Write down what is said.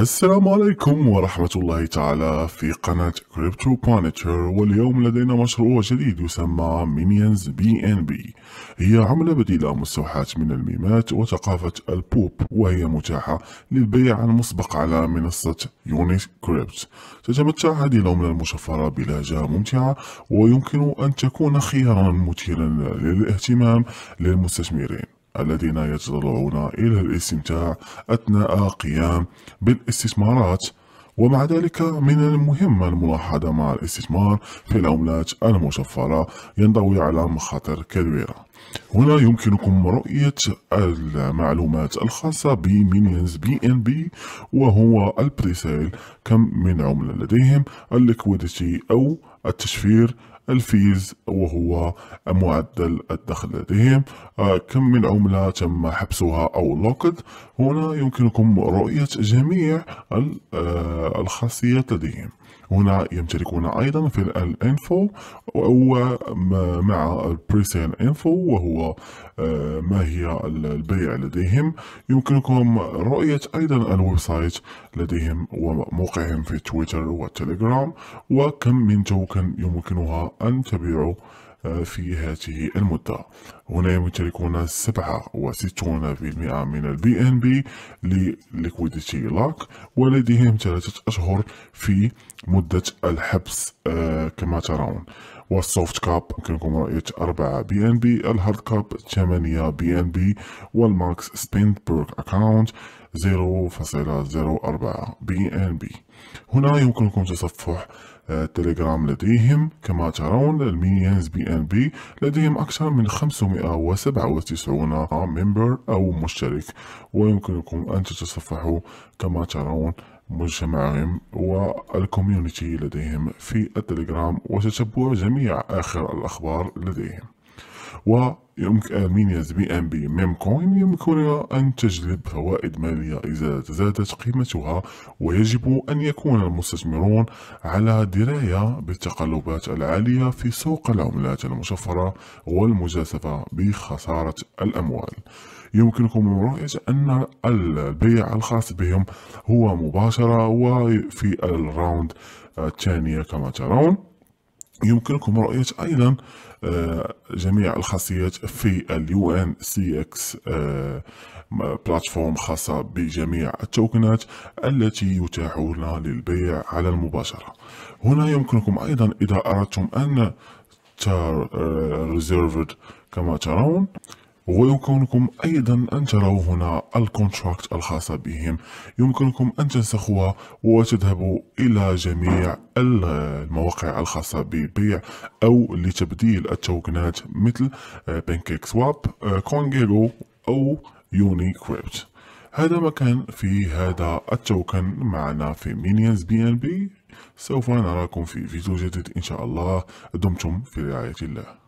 السلام عليكم ورحمة الله تعالى في قناة كريبتو بانيتر واليوم لدينا مشروع جديد يسمى مينيونز بي ان بي هي عملة بديلة مستوحاة من الميمات وثقافة البوب وهي متاحة للبيع المسبق على منصة يونيت كريبت تتمتع هذه العملة المشفرة بلهجة ممتعة ويمكن أن تكون خيارا مثيرا للاهتمام للمستثمرين الذين يتضرعون إلى الاستمتاع أثناء قيام بالاستثمارات ومع ذلك من المهم الملاحظة مع الاستثمار في العملات المشفرة ينضوي على مخاطر كبيرة هنا يمكنكم رؤية المعلومات الخاصة بمينيونز بي ان بي وهو البريسيل كم من عملة لديهم الليكويديتي أو التشفير الفيز وهو معدل الدخل لديهم آه، كم من عملة تم حبسها أو لوكد هنا يمكنكم رؤية جميع آه، الخاصيات لديهم هنا يمتلكون أيضا في الانفو ومع البريسيل انفو وهو آه، ما هي البيع لديهم يمكنكم رؤية أيضا الويب سايت لديهم وموقعهم في تويتر وتليجرام وكم من توكن يمكنها أن تبيعوا في هذه المدة هنا يمتلكون 67% من البي ان بي لليكويديتي لوك ولديهم ثلاثة أشهر في مدة الحبس آه، كما ترون والسوفت كاب يمكنكم رؤية 4 بي ان بي الهارد كاب 8 بي ان بي والماكس سبينبرغ اكاونت 0.04 بي ان بي هنا يمكنكم تصفح آه، تليجرام لديهم كما ترون المينيونز بي ان بي لديهم أكثر من 597 ممبر أو مشترك ويمكنكم أن تتصفحوا كما ترون مجتمعهم والكوميونتي لديهم في التليجرام وتتبع جميع آخر الأخبار لديهم و يمكن ام بي ميم كوين يمكنها أن تجلب فوائد مالية إذا تزادت قيمتها ويجب أن يكون المستثمرون على دراية بالتقلبات العالية في سوق العملات المشفرة والمجازفة بخسارة الأموال يمكنكم رؤية أن البيع الخاص بهم هو مباشرة وفي الراوند الثانية كما ترون يمكنكم رؤية أيضا آه، جميع الخاصيات في اليو ان سي اكس آه، بلاتفورم خاصة بجميع التوكنات التي يتاح لنا للبيع على المباشرة هنا يمكنكم أيضا إذا أردتم أن ريزيرفد آه، كما ترون ويمكنكم أيضا أن تروا هنا الكونتراكت الخاصة بهم يمكنكم أن تنسخوها وتذهبوا إلى جميع المواقع الخاصة ببيع أو لتبديل التوكنات مثل بانكيك سواب كونجيرو أو يوني كريبت هذا ما كان في هذا التوكن معنا في مينيونز بي ان بي سوف نراكم في فيديو جديد إن شاء الله دمتم في رعاية الله